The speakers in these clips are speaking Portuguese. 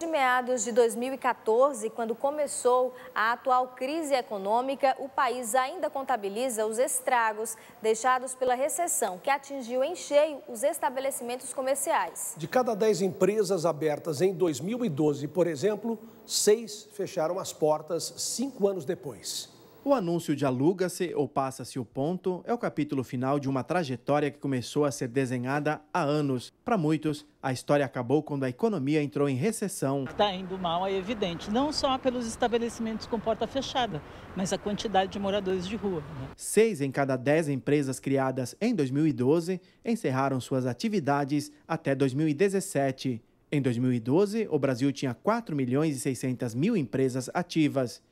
De meados de 2014, quando começou a atual crise econômica, o país ainda contabiliza os estragos deixados pela recessão, que atingiu em cheio os estabelecimentos comerciais. De cada 10 empresas abertas em 2012, por exemplo, seis fecharam as portas cinco anos depois. O anúncio de aluga-se ou passa-se o ponto é o capítulo final de uma trajetória que começou a ser desenhada há anos. Para muitos, a história acabou quando a economia entrou em recessão. Está indo mal, é evidente, não só pelos estabelecimentos com porta fechada, mas a quantidade de moradores de rua. Né? Seis em cada dez empresas criadas em 2012 encerraram suas atividades até 2017. Em 2012, o Brasil tinha 4 milhões e 600 mil empresas ativas.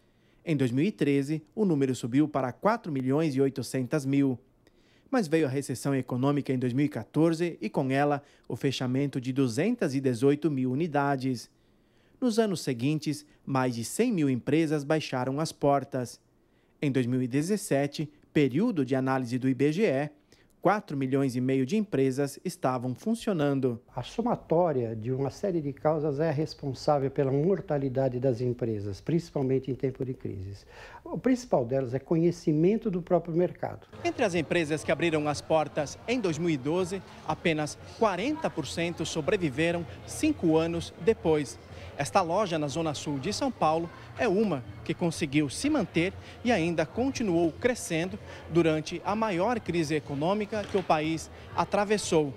Em 2013, o número subiu para 4 milhões e 800 mil. Mas veio a recessão econômica em 2014 e, com ela, o fechamento de 218 mil unidades. Nos anos seguintes, mais de 100 mil empresas baixaram as portas. Em 2017, período de análise do IBGE, 4 milhões e meio de empresas estavam funcionando. A somatória de uma série de causas é responsável pela mortalidade das empresas, principalmente em tempo de crises. O principal delas é conhecimento do próprio mercado. Entre as empresas que abriram as portas em 2012, apenas 40% sobreviveram cinco anos depois. Esta loja na Zona Sul de São Paulo é uma que conseguiu se manter e ainda continuou crescendo durante a maior crise econômica econômica que o país atravessou.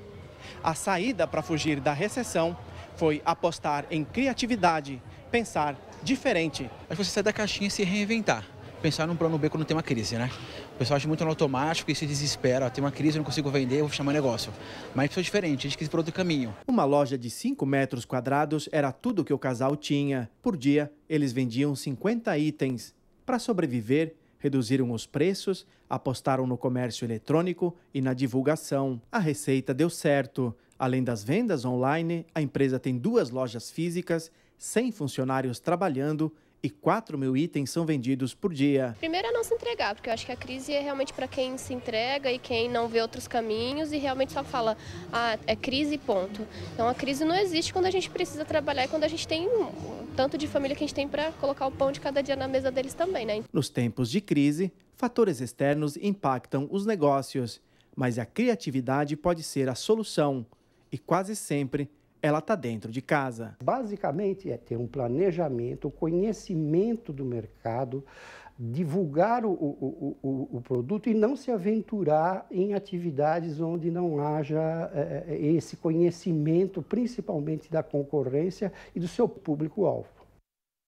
A saída para fugir da recessão foi apostar em criatividade, pensar diferente. Acho que você sai da caixinha e se reinventar. Pensar num plano B quando tem uma crise, né? O pessoal acha muito no automático e se desespera. Tem uma crise, eu não consigo vender, eu vou chamar negócio. Mas foi é diferente, a gente quis para outro caminho. Uma loja de 5 metros quadrados era tudo que o casal tinha. Por dia, eles vendiam 50 itens. Para sobreviver, reduziram os preços, apostaram no comércio eletrônico e na divulgação. A receita deu certo. Além das vendas online, a empresa tem duas lojas físicas, 100 funcionários trabalhando e 4 mil itens são vendidos por dia. Primeiro é não se entregar, porque eu acho que a crise é realmente para quem se entrega e quem não vê outros caminhos e realmente só fala, ah, é crise ponto. Então a crise não existe quando a gente precisa trabalhar e quando a gente tem um tanto de família que a gente tem para colocar o pão de cada dia na mesa deles também, né? Nos tempos de crise, fatores externos impactam os negócios, mas a criatividade pode ser a solução e quase sempre ela está dentro de casa. Basicamente é ter um planejamento, o conhecimento do mercado, divulgar o, o, o, o, produto e não se aventurar em atividades onde não haja é, é, é, esse conhecimento, principalmente da concorrência e do seu público-alvo.